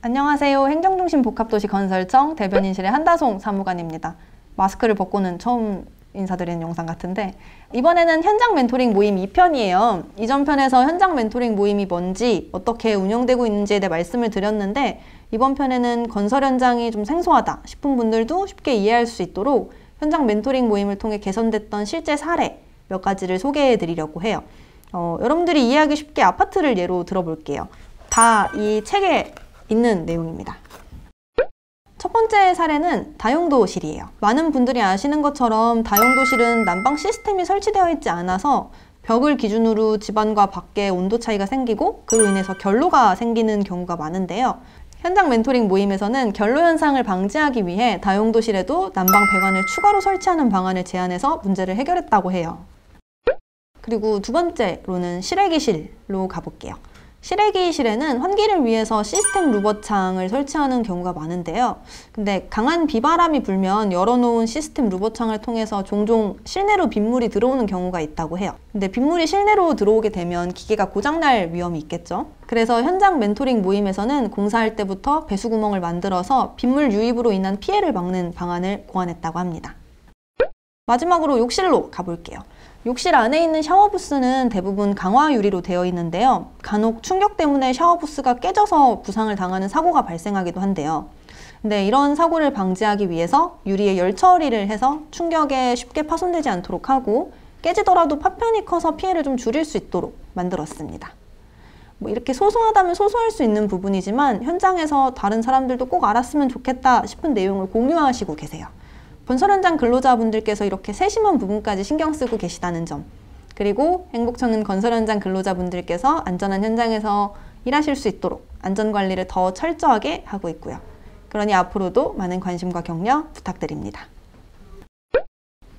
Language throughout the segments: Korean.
안녕하세요. 행정중심 복합도시 건설청 대변인실의 한다송 사무관입니다. 마스크를 벗고는 처음 인사드리는 영상 같은데 이번에는 현장 멘토링 모임 2편이에요. 이전 편에서 현장 멘토링 모임이 뭔지 어떻게 운영되고 있는지에 대해 말씀을 드렸는데 이번 편에는 건설 현장이 좀 생소하다 싶은 분들도 쉽게 이해할 수 있도록 현장 멘토링 모임을 통해 개선됐던 실제 사례 몇 가지를 소개해 드리려고 해요. 어, 여러분들이 이해하기 쉽게 아파트를 예로 들어볼게요. 다 이 책에 있는 내용입니다. 첫 번째 사례는 다용도실이에요. 많은 분들이 아시는 것처럼 다용도실은 난방 시스템이 설치되어 있지 않아서 벽을 기준으로 집안과 밖의 온도 차이가 생기고 그로 인해서 결로가 생기는 경우가 많은데요. 현장 멘토링 모임에서는 결로 현상을 방지하기 위해 다용도실에도 난방 배관을 추가로 설치하는 방안을 제안해서 문제를 해결했다고 해요. 그리고 두 번째로는 실외기실로 가볼게요. 실외기실에는 환기를 위해서 시스템 루버창을 설치하는 경우가 많은데요. 근데 강한 비바람이 불면 열어놓은 시스템 루버창을 통해서 종종 실내로 빗물이 들어오는 경우가 있다고 해요. 근데 빗물이 실내로 들어오게 되면 기계가 고장날 위험이 있겠죠. 그래서 현장 멘토링 모임에서는 공사할 때부터 배수구멍을 만들어서 빗물 유입으로 인한 피해를 막는 방안을 고안했다고 합니다. 마지막으로 욕실로 가볼게요. 욕실 안에 있는 샤워 부스는 대부분 강화 유리로 되어 있는데요. 간혹 충격 때문에 샤워 부스가 깨져서 부상을 당하는 사고가 발생하기도 한데요. 근데 이런 사고를 방지하기 위해서 유리에 열 처리를 해서 충격에 쉽게 파손되지 않도록 하고 깨지더라도 파편이 커서 피해를 좀 줄일 수 있도록 만들었습니다. 뭐 이렇게 소소하다면 소소할 수 있는 부분이지만 현장에서 다른 사람들도 꼭 알았으면 좋겠다 싶은 내용을 공유하시고 계세요. 건설 현장 근로자분들께서 이렇게 세심한 부분까지 신경 쓰고 계시다는 점 그리고 행복청은 건설 현장 근로자분들께서 안전한 현장에서 일하실 수 있도록 안전관리를 더 철저하게 하고 있고요. 그러니 앞으로도 많은 관심과 격려 부탁드립니다.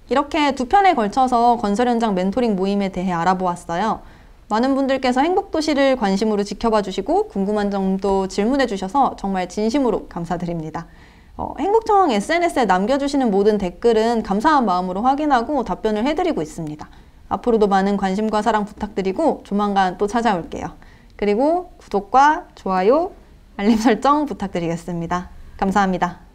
이렇게 두 편에 걸쳐서 건설 현장 멘토링 모임에 대해 알아보았어요. 많은 분들께서 행복도시를 관심으로 지켜봐 주시고 궁금한 점도 질문해 주셔서 정말 진심으로 감사드립니다. 어, 행복청왕 SNS에 남겨주시는 모든 댓글은 감사한 마음으로 확인하고 답변을 해드리고 있습니다. 앞으로도 많은 관심과 사랑 부탁드리고 조만간 또 찾아올게요. 그리고 구독과 좋아요, 알림 설정 부탁드리겠습니다. 감사합니다.